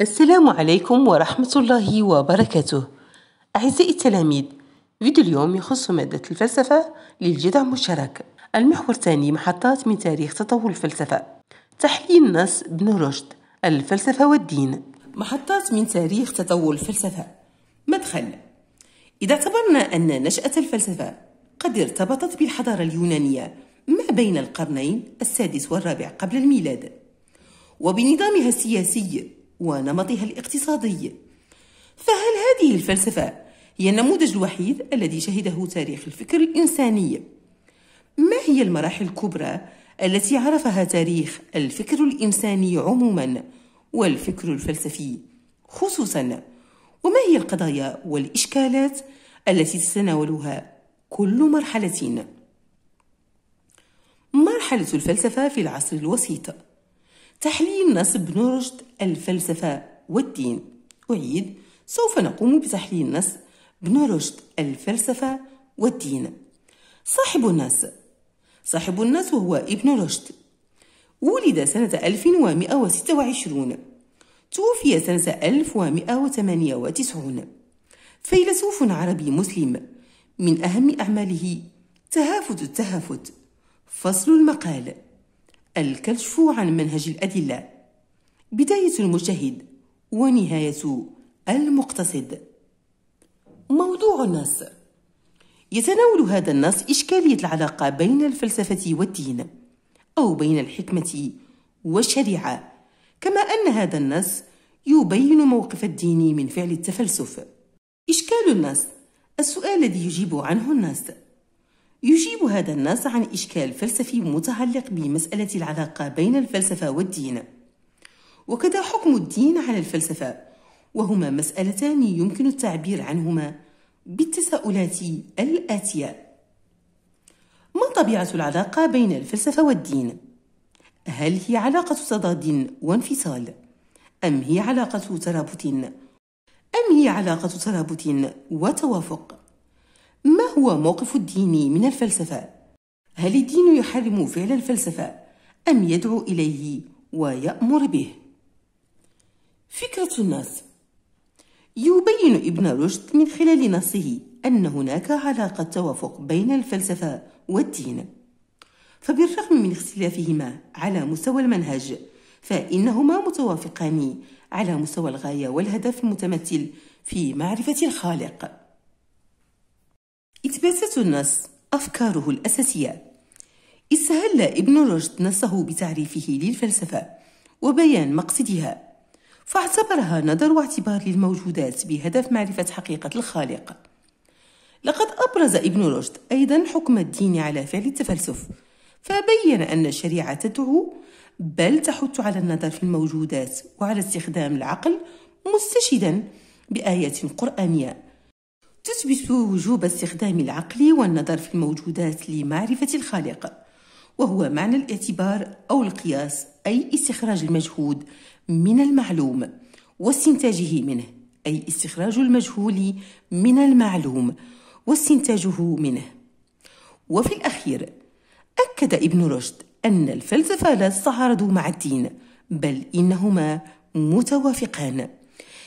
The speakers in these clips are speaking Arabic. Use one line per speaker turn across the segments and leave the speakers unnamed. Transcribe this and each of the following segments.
السلام عليكم ورحمة الله وبركاته أعزائي التلاميذ فيديو اليوم يخص مادة الفلسفة للجذع مشترك المحور الثاني محطات من تاريخ تطور الفلسفة تحليل نص بن رشد الفلسفة والدين محطات من تاريخ تطور الفلسفة مدخل إذا اعتبرنا أن نشأة الفلسفة قد ارتبطت بالحضارة اليونانية ما بين القرنين السادس والرابع قبل الميلاد وبنظامها السياسي ونمطها الاقتصادي فهل هذه الفلسفة هي النموذج الوحيد الذي شهده تاريخ الفكر الإنساني؟ ما هي المراحل الكبرى التي عرفها تاريخ الفكر الإنساني عموما والفكر الفلسفي خصوصا؟ وما هي القضايا والإشكالات التي تتناولها كل مرحلة؟ مرحلة الفلسفة في العصر الوسيط تحليل نسب نرشد الفلسفة والدين أعيد سوف نقوم بتحليل نص بن رشد الفلسفة والدين صاحب الناس صاحب الناس هو ابن رشد ولد سنة 1126 توفي سنة 1198 فيلسوف عربي مسلم من أهم أعماله تهافت التهافت فصل المقال الكشف عن منهج الأدلة بداية المجتهد ونهاية المقتصد موضوع النص يتناول هذا النص إشكالية العلاقة بين الفلسفة والدين أو بين الحكمة والشريعة كما أن هذا النص يبين موقف الدين من فعل التفلسف إشكال النص السؤال الذي يجيب عنه النص يجيب هذا النص عن إشكال فلسفي متعلق بمسألة العلاقة بين الفلسفة والدين وكذا حكم الدين على الفلسفة وهما مسألتان يمكن التعبير عنهما بالتساؤلات الآتية ما طبيعة العلاقة بين الفلسفة والدين؟ هل هي علاقة تضاد وانفصال؟ أم هي علاقة ترابط؟ أم هي علاقة ترابط وتوافق؟ ما هو موقف الدين من الفلسفة؟ هل الدين يحرم فعل الفلسفة أم يدعو إليه ويأمر به؟ فكرة الناس يبين ابن رشد من خلال نصه أن هناك علاقة توافق بين الفلسفة والدين فبالرغم من اختلافهما على مستوى المنهج فإنهما متوافقان على مستوى الغاية والهدف المتمثل في معرفة الخالق إتباسة النص أفكاره الأساسية استهل ابن رشد نصه بتعريفه للفلسفة وبيان مقصدها فاعتبرها نظر واعتبار للموجودات بهدف معرفة حقيقة الخالق لقد أبرز ابن رشد أيضا حكم الدين على فعل التفلسف فبين أن الشريعة تدعو بل تحث على النظر في الموجودات وعلى استخدام العقل مستشدا بآيات قرآنية تثبت وجوب استخدام العقل والنظر في الموجودات لمعرفة الخالق وهو معنى الاعتبار أو القياس أي استخراج المجهود من المعلوم واستنتاجه منه أي استخراج المجهول من المعلوم واستنتاجه منه وفي الأخير أكد ابن رشد أن الفلسفة لا تتعارض مع الدين بل إنهما متوافقان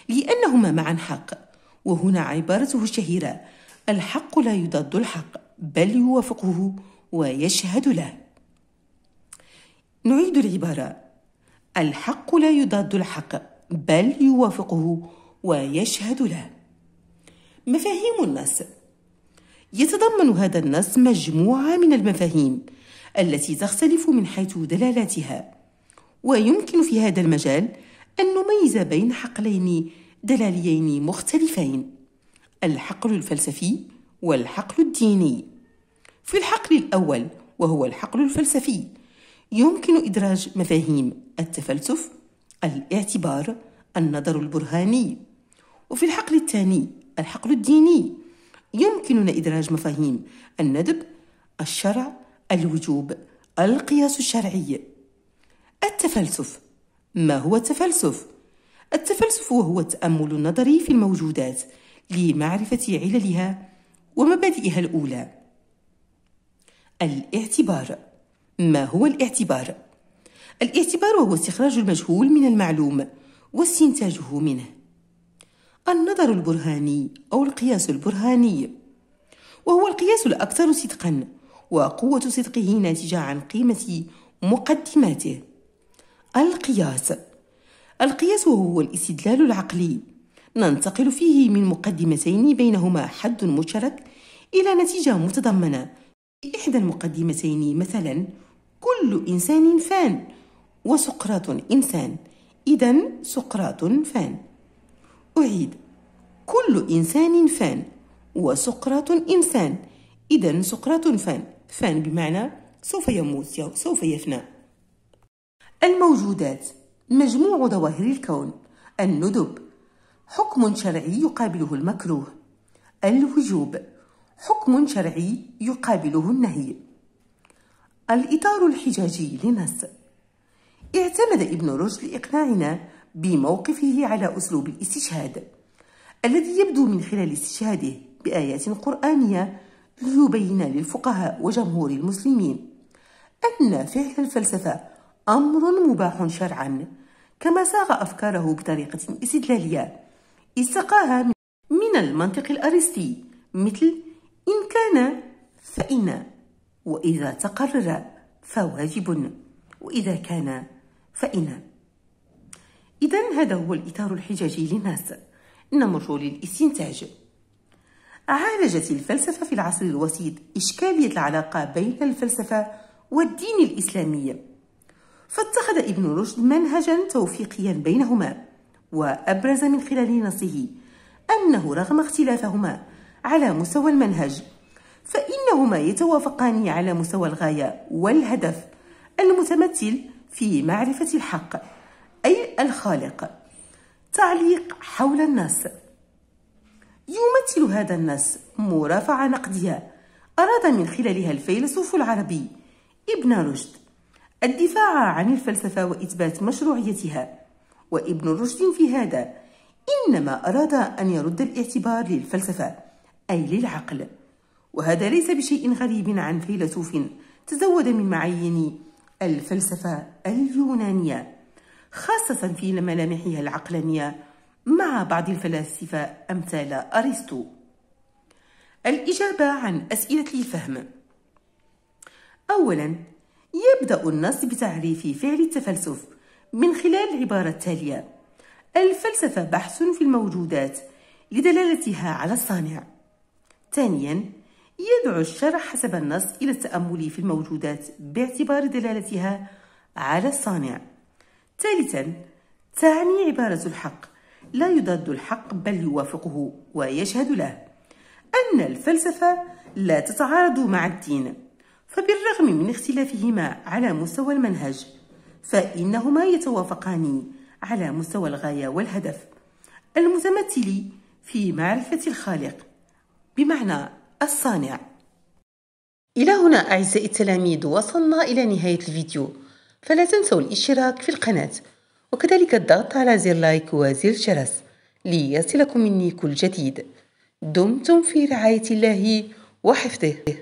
لأنهما معا حق وهنا عبارته الشهيرة الحق لا يضاد الحق بل يوافقه ويشهد له نعيد العبارة الحق لا يضاد الحق بل يوافقه ويشهد له مفاهيم النص يتضمن هذا النص مجموعة من المفاهيم التي تختلف من حيث دلالاتها ويمكن في هذا المجال أن نميز بين حقلين دلاليين مختلفين الحقل الفلسفي والحقل الديني في الحقل الأول وهو الحقل الفلسفي يمكن إدراج مفاهيم التفلسف الاعتبار النظر البرهاني وفي الحقل الثاني الحقل الديني يمكننا إدراج مفاهيم الندب الشرع الوجوب القياس الشرعي التفلسف ما هو التفلسف؟ التفلسف هو التأمل النظري في الموجودات لمعرفة عللها ومبادئها الأولى الاعتبار ما هو الاعتبار؟ الاعتبار هو استخراج المجهول من المعلوم واستنتاجه منه النظر البرهاني أو القياس البرهاني وهو القياس الأكثر صدقا وقوة صدقه ناتجة عن قيمة مقدماته القياس القياس هو الاستدلال العقلي ننتقل فيه من مقدمتين بينهما حد مشترك إلى نتيجة متضمنة إحدى المقدمتين مثلا كل إنسان فان وسقراط إنسان إذا سقراط فان أعيد كل إنسان فان وسقراط إنسان إذا سقراط فان فان بمعنى سوف يموت سوف يفنى الموجودات مجموع ظواهر الكون الندب حكم شرعي يقابله المكروه الوجوب حكم شرعي يقابله النهي الإطار الحجاجي للنص اعتمد ابن رشد لإقناعنا بموقفه على أسلوب الاستشهاد الذي يبدو من خلال استشهاده بآيات قرآنية ليبين للفقهاء وجمهور المسلمين أن فعل الفلسفة أمر مباح شرعا كما صاغ أفكاره بطريقة استدلالية استقاها من المنطق الأرسطي مثل إن كان فإن وإذا تقرر فواجب وإذا كان فإن إذا هذا هو الإطار الحجاجي للناس نمر للاستنتاج عالجت الفلسفة في العصر الوسيط إشكالية العلاقة بين الفلسفة والدين الإسلامي فاتخذ ابن رشد منهجا توفيقيا بينهما وأبرز من خلال نصه أنه رغم اختلافهما على مستوى المنهج فإنهما يتوافقان على مستوى الغاية والهدف المتمثل في معرفة الحق أي الخالق تعليق حول الناس يمثل هذا النص مرافعة نقدية أراد من خلالها الفيلسوف العربي ابن رشد الدفاع عن الفلسفة وإثبات مشروعيتها وابن رشد في هذا إنما أراد أن يرد الاعتبار للفلسفة أي للعقل وهذا ليس بشيء غريب عن فيلسوف تزود من معين الفلسفة اليونانية خاصة في ملامحها العقلانية مع بعض الفلاسفة أمثال أرسطو الإجابة عن أسئلة الفهم أولا يبدأ النص بتعريف فعل التفلسف من خلال العبارة التالية الفلسفة بحث في الموجودات لدلالتها على الصانع ثانيا يدعو الشرح حسب النص إلى التأمل في الموجودات باعتبار دلالتها على الصانع ثالثا تعني عبارة الحق لا يضاد الحق بل يوافقه ويشهد له أن الفلسفة لا تتعارض مع الدين فبالرغم من اختلافهما على مستوى المنهج فإنهما يتوافقان على مستوى الغاية والهدف المتمثل في معرفة الخالق بمعنى الصانع إلى هنا أعزائي التلاميذ وصلنا إلى نهاية الفيديو فلا تنسوا الاشتراك في القناة وكذلك الضغط على زر لايك وزر الجرس ليصلكم مني كل جديد دمتم في رعاية الله وحفظه